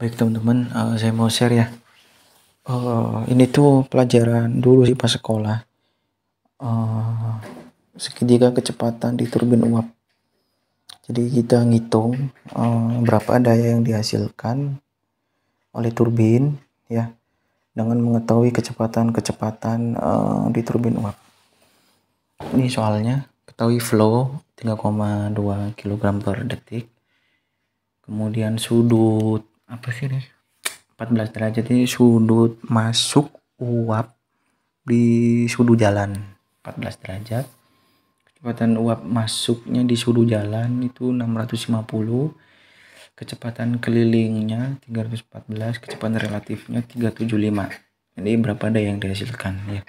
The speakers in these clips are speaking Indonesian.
Baik teman-teman, uh, saya mau share ya. Uh, ini tuh pelajaran dulu sih pas sekolah. Uh, segitiga kecepatan di turbin uap. Jadi kita ngitung uh, berapa daya yang dihasilkan oleh turbin ya dengan mengetahui kecepatan-kecepatan uh, di turbin uap. Ini soalnya ketahui flow 3,2 kg per detik. Kemudian sudut apa sih nih 14 derajat ini sudut masuk uap di sudut jalan 14 derajat kecepatan uap masuknya di sudut jalan itu 650 kecepatan kelilingnya 314 kecepatan relatifnya 375 jadi berapa ada yang dihasilkan ya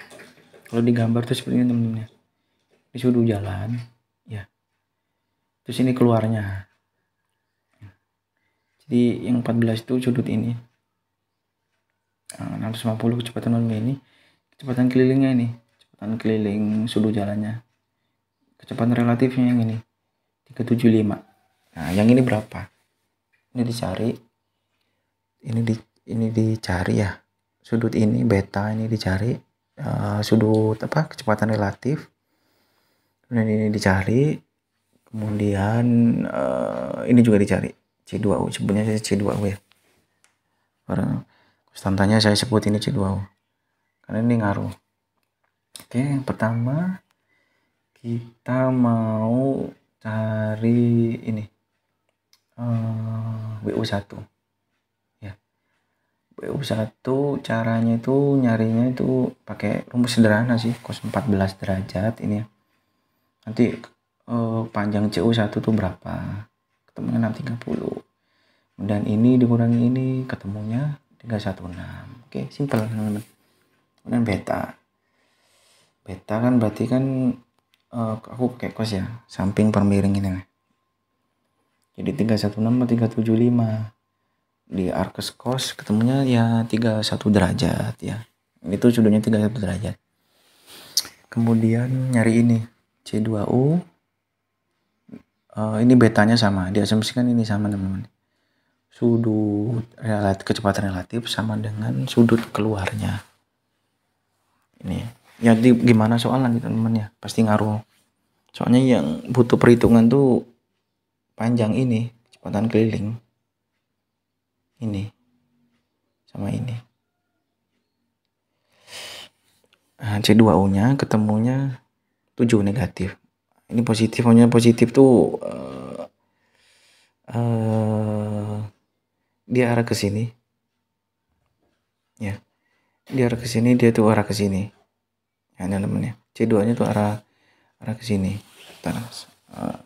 kalau digambar tuh sepertinya temennya di sudut jalan ya terus ini keluarnya di yang 14 itu sudut ini nah, 650 kecepatan normal ini kecepatan kelilingnya ini kecepatan keliling sudut jalannya kecepatan relatifnya yang ini 375 nah yang ini berapa ini dicari ini di ini dicari ya sudut ini beta ini dicari uh, sudut apa kecepatan relatif kemudian ini dicari kemudian uh, ini juga dicari C2U sebutnya saya C2U ya karena konstantanya saya sebut ini C2U karena ini ngaruh oke yang pertama kita mau cari ini uh, eh, WU1 ya WU1 caranya itu nyarinya itu pakai rumus sederhana sih kos 14 derajat ini ya nanti uh, panjang CU1 tuh berapa ketemunya 630 kemudian ini dikurangi ini ketemunya 316 oke simple teman-teman kemudian beta beta kan berarti kan uh, aku pakai kos ya samping permiring ini lah jadi 316 375 di arkes kos ketemunya ya 31 derajat ya itu sudutnya 31 derajat kemudian nyari ini C2U uh, ini betanya sama diasumsikan ini sama teman-teman sudut relatif kecepatan relatif sama dengan sudut keluarnya ini ya, ya di, gimana soalnya gitu teman ya pasti ngaruh soalnya yang butuh perhitungan tuh panjang ini kecepatan keliling ini sama ini nah, C2O nya ketemunya 7 negatif ini positif maunya positif tuh uh, uh, dia arah ke sini ya dia arah ke sini dia tuh arah ke sini ya, ini temennya C2 nya tuh arah arah ke sini terus eh.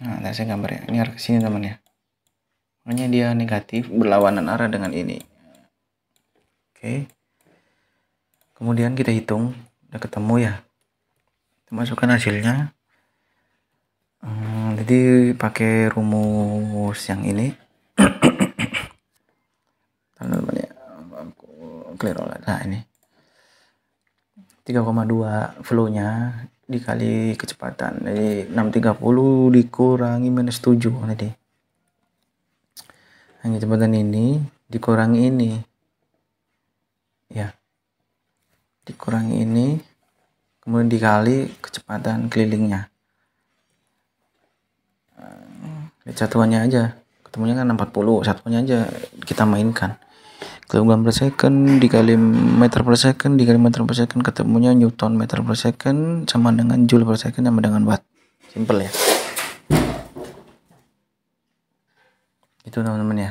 Nah, saya gambar ya. Ini arah ke sini teman ya. Makanya dia negatif berlawanan arah dengan ini. Oke. Okay kemudian kita hitung udah ketemu ya kita masukkan hasilnya hmm, jadi pakai rumus yang ini ya, keliru nah ini 3,2 flow-nya dikali kecepatan jadi 630 dikurangi minus 7 nanti. hanya kecepatan ini dikurangi ini ya dikurangi ini kemudian dikali kecepatan kelilingnya eh, satuannya aja ketemunya kan 40 satuannya aja kita mainkan kilogram per second dikali meter per second dikali meter per second ketemunya newton meter per second sama dengan joule per second sama dengan watt simple ya itu teman-teman ya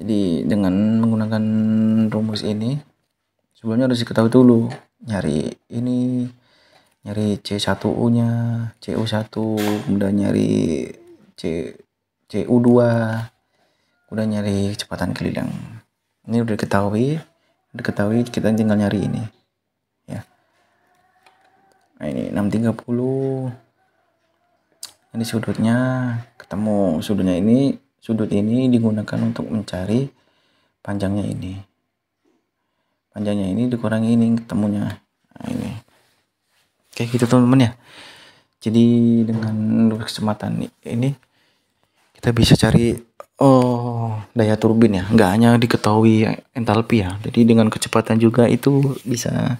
jadi dengan menggunakan rumus ini sebelumnya harus diketahui dulu nyari ini nyari C1U nya CU1 kemudian nyari C CU2 kemudian nyari kecepatan keliling ini udah diketahui udah diketahui kita tinggal nyari ini ya nah ini 630 ini sudutnya ketemu sudutnya ini sudut ini digunakan untuk mencari panjangnya ini panjangnya ini dikurangi ini ketemunya nah, ini oke gitu teman-teman ya jadi dengan kesempatan ini kita bisa cari oh daya turbin ya nggak hanya diketahui entalpi ya jadi dengan kecepatan juga itu bisa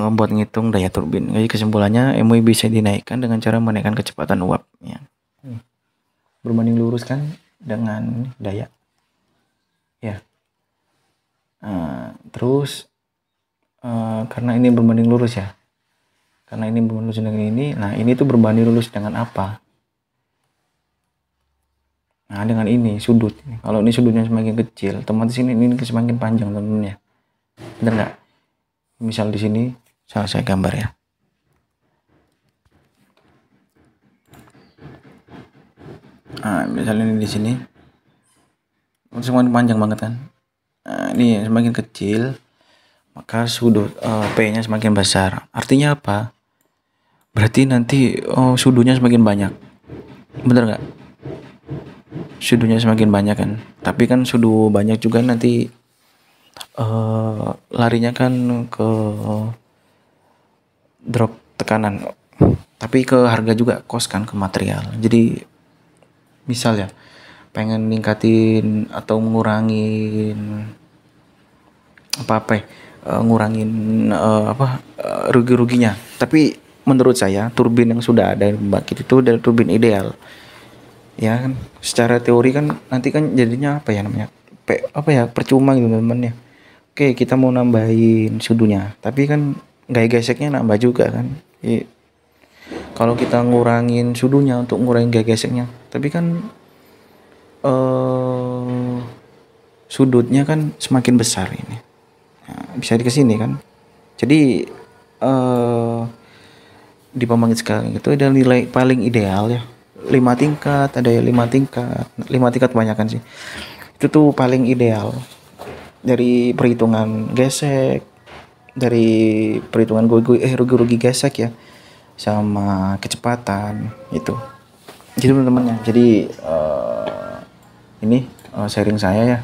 um, ngitung daya turbin jadi kesimpulannya MUI e bisa dinaikkan dengan cara menaikkan kecepatan uap ya hmm. berbanding lurus kan dengan daya Nah, terus uh, karena ini berbanding lurus ya. Karena ini berbanding lurus dengan ini, nah ini tuh berbanding lurus dengan apa? Nah, dengan ini sudut. Kalau ini sudutnya semakin kecil, otomatis ini ini semakin panjang, tentunya bener Benar nggak? Misal di sini, saya, saya gambar ya. Nah, misalnya ini di sini. Semakin panjang banget kan? Nah, ini semakin kecil maka sudut uh, eh, P-nya semakin besar. Artinya apa? Berarti nanti oh, sudutnya semakin banyak. Bener nggak? Sudutnya semakin banyak kan. Tapi kan sudut banyak juga nanti uh, larinya kan ke drop tekanan. Tapi ke harga juga, kos kan ke material. Jadi misal ya, pengen ningkatin atau ngurangin ya, eh, eh, apa apa uh, eh, ngurangin uh, apa uh, rugi-ruginya tapi menurut saya turbin yang sudah ada bangkit itu dari turbin ideal ya kan secara teori kan nanti kan jadinya apa ya namanya Pe, apa ya percuma gitu temen teman ya oke kita mau nambahin sudunya tapi kan gaya geseknya nambah juga kan iya. kalau kita ngurangin sudunya untuk ngurangin gaya geseknya tapi kan uh, sudutnya kan semakin besar ini nah, bisa di kesini kan jadi uh, di pembangkit sekarang itu ada nilai paling ideal ya lima tingkat ada ya lima tingkat lima tingkat kebanyakan sih itu tuh paling ideal dari perhitungan gesek dari perhitungan gue eh rugi-rugi gesek ya sama kecepatan itu gitu teman-teman ya jadi uh, ini uh, sharing saya ya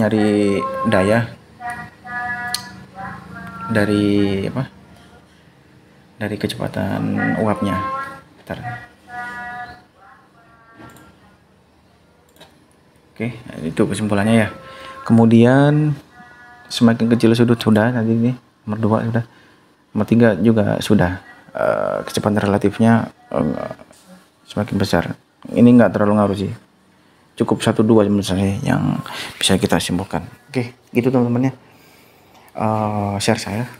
nyari daya dari apa dari kecepatan uapnya Bentar. Oke, nah, itu kesimpulannya ya. Kemudian semakin kecil sudut sudah Nanti ini nomor dua sudah, nomor tiga juga sudah eh, kecepatan relatifnya eh, semakin besar. Ini enggak terlalu ngaruh sih cukup satu dua misalnya yang bisa kita simpulkan oke gitu teman-teman ya uh, eh, share saya